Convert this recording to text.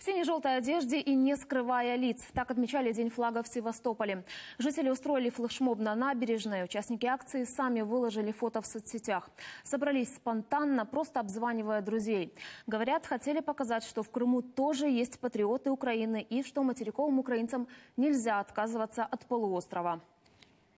в сине-желтой одежде и не скрывая лиц. Так отмечали День флага в Севастополе. Жители устроили флешмоб на набережной. Участники акции сами выложили фото в соцсетях. Собрались спонтанно, просто обзванивая друзей. Говорят, хотели показать, что в Крыму тоже есть патриоты Украины и что материковым украинцам нельзя отказываться от полуострова.